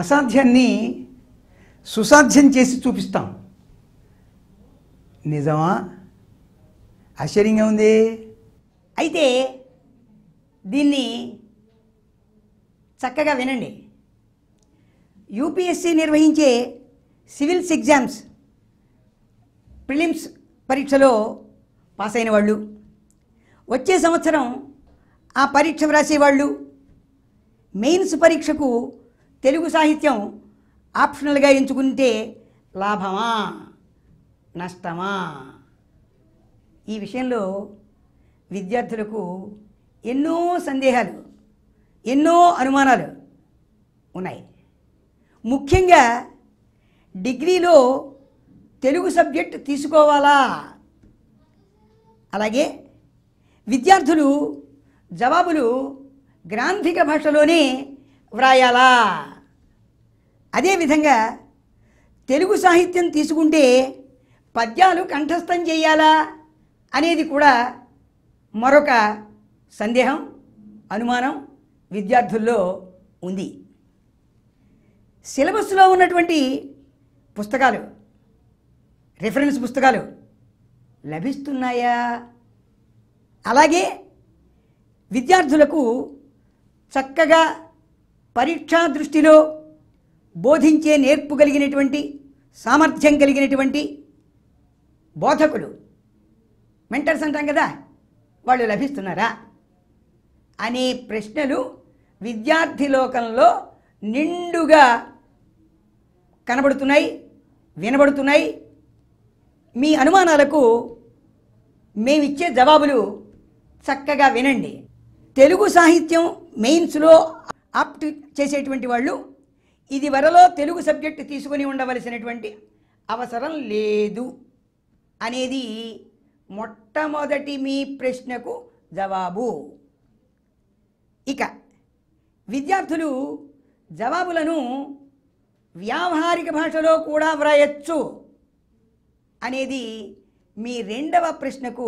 అసాధ్యాన్ని సుసాధ్యం చేసి చూపిస్తాం నిజమా ఆశ్చర్యంగా ఉంది అయితే దీన్ని చక్కగా వినండి యూపీఎస్సీ నిర్వహించే సివిల్స్ ఎగ్జామ్స్ ప్రిలిమ్స్ పరీక్షలో పాస్ అయిన వాళ్ళు వచ్చే సంవత్సరం ఆ పరీక్ష వ్రాసేవాళ్ళు మెయిన్స్ పరీక్షకు తెలుగు సాహిత్యం ఆప్షనల్గా ఎంచుకుంటే లాభమా నష్టమా ఈ విషయంలో విద్యార్థులకు ఎన్నో సందేహాలు ఎన్నో అనుమానాలు ఉన్నాయి ముఖ్యంగా డిగ్రీలో తెలుగు సబ్జెక్ట్ తీసుకోవాలా అలాగే విద్యార్థులు జవాబులు గ్రాంధిక భాషలోనే వ్రాయాలా అదేవిధంగా తెలుగు సాహిత్యం తీసుకుంటే పద్యాలు కంఠస్థం చేయాలా అనేది కూడా మరొక సందేహం అనుమానం విద్యార్థుల్లో ఉంది సిలబస్లో ఉన్నటువంటి పుస్తకాలు రిఫరెన్స్ పుస్తకాలు లభిస్తున్నాయా అలాగే విద్యార్థులకు చక్కగా పరీక్షా దృష్టిలో బోధించే నేర్పు కలిగినటువంటి సామర్థ్యం కలిగినటువంటి బోధకులు మెంటర్స్ అంటాం కదా వాళ్ళు లభిస్తున్నారా అనే ప్రశ్నలు విద్యార్థి లోకంలో నిండుగా కనబడుతున్నాయి వినబడుతున్నాయి మీ అనుమానాలకు మేమిచ్చే జవాబులు చక్కగా వినండి తెలుగు సాహిత్యం మెయిన్స్లో ఆప్ట్ చేసేటువంటి వాళ్ళు ఇది వరలో తెలుగు సబ్జెక్టు తీసుకుని ఉండవలసినటువంటి అవసరం లేదు అనేది మొట్టమొదటి మీ ప్రశ్నకు జవాబు ఇక విద్యార్థులు జవాబులను వ్యావహారిక భాషలో కూడా వ్రాయచ్చు అనేది మీ రెండవ ప్రశ్నకు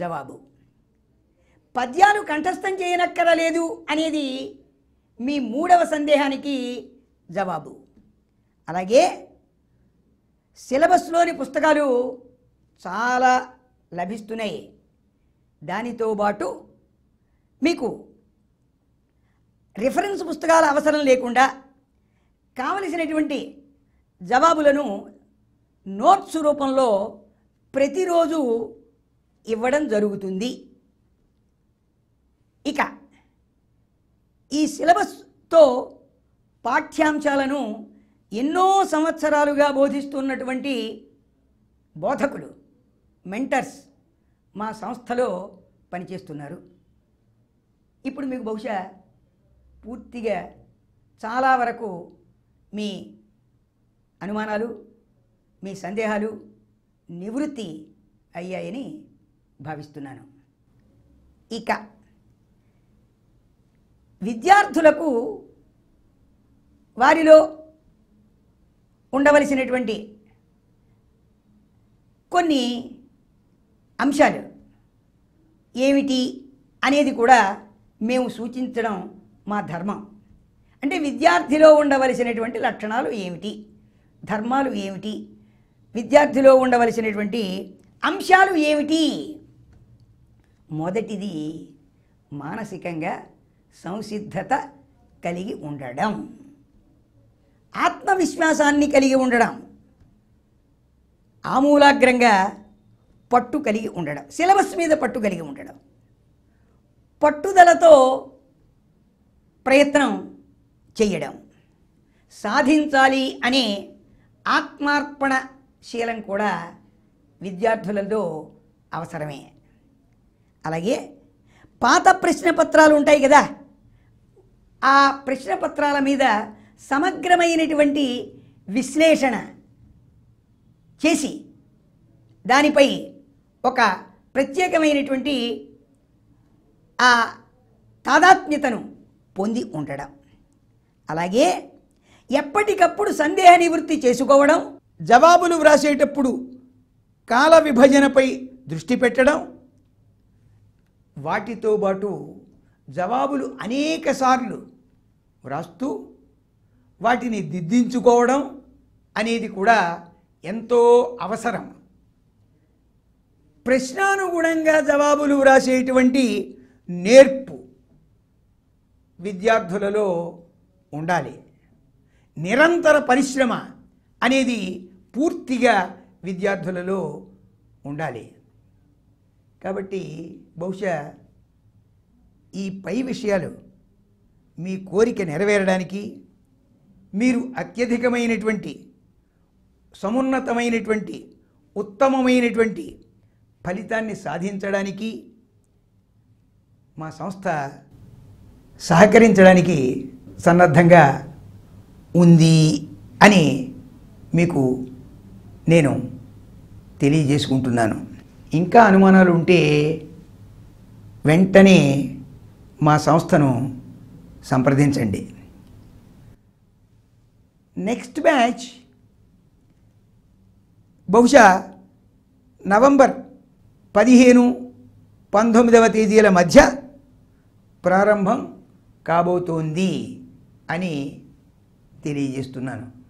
జవాబు పద్యాలు కంఠస్థం చేయనక్కరలేదు అనేది మీ మూడవ సందేహానికి జవాబు అలాగే సిలబస్లోని పుస్తకాలు చాలా లభిస్తున్నాయి దానితో పాటు మీకు రిఫరెన్స్ పుస్తకాల అవసరం లేకుండా కావలసినటువంటి జవాబులను నోట్స్ రూపంలో ప్రతిరోజు ఇవ్వడం జరుగుతుంది ఇక ఈ సిలబస్తో పాఠ్యాంశాలను ఎన్నో సంవత్సరాలుగా బోధిస్తున్నటువంటి బోధకులు మెంటర్స్ మా సంస్థలో పనిచేస్తున్నారు ఇప్పుడు మీకు బహుశా పూర్తిగా చాలా వరకు మీ అనుమానాలు మీ సందేహాలు నివృత్తి అయ్యాయని భావిస్తున్నాను ఇక విద్యార్థులకు వారిలో ఉండవలసినటువంటి కొన్ని అంశాలు ఏమిటి అనేది కూడా మేము సూచించడం మా ధర్మం అంటే విద్యార్థిలో ఉండవలసినటువంటి లక్షణాలు ఏమిటి ధర్మాలు ఏమిటి విద్యార్థిలో ఉండవలసినటువంటి అంశాలు ఏమిటి మొదటిది మానసికంగా సంసిద్ధత కలిగి ఉండడం ఆత్మవిశ్వాసాన్ని కలిగి ఉండడం ఆమూలాగ్రంగా పట్టు కలిగి ఉండడం సిలబస్ మీద పట్టు కలిగి ఉండడం పట్టుదలతో ప్రయత్నం చేయడం సాధించాలి అనే ఆత్మార్పణ శీలం కూడా విద్యార్థులలో అవసరమే అలాగే పాత ప్రశ్న పత్రాలు ఉంటాయి కదా ఆ ప్రశ్న పత్రాల మీద సమగ్రమైనటువంటి విశ్లేషణ చేసి దానిపై ఒక ప్రత్యేకమైనటువంటి ఆ తాదాత్మ్యతను పొంది ఉండడం అలాగే ఎప్పటికప్పుడు సందేహ నివృత్తి చేసుకోవడం జవాబులు వ్రాసేటప్పుడు కాల విభజనపై దృష్టి పెట్టడం వాటితో పాటు జవాబులు అనేకసార్లు వ్రాస్తూ వాటిని దిద్దించుకోవడం అనేది కూడా ఎంతో అవసరం ప్రశ్నానుగుణంగా జవాబులు వ్రాసేటువంటి నేర్పు విద్యార్థులలో ఉండాలి నిరంతర పరిశ్రమ అనేది పూర్తిగా విద్యార్థులలో ఉండాలి కాబట్టి బహుశా ఈ పై విషయాలు మీ కోరిక నెరవేరడానికి మీరు అత్యధికమైనటువంటి సమున్నతమైనటువంటి ఉత్తమమైనటువంటి ఫలితాన్ని సాధించడానికి మా సంస్థ సహకరించడానికి సన్నద్ధంగా ఉంది అని మీకు నేను తెలియజేసుకుంటున్నాను ఇంకా అనుమానాలు ఉంటే వెంటనే మా సంస్థను సంప్రదించండి నెక్స్ట్ బ్యాచ్ బహుశా నవంబర్ పదిహేను పంతొమ్మిదవ తేదీల మధ్య ప్రారంభం కాబోతోంది అని తెలియజేస్తున్నాను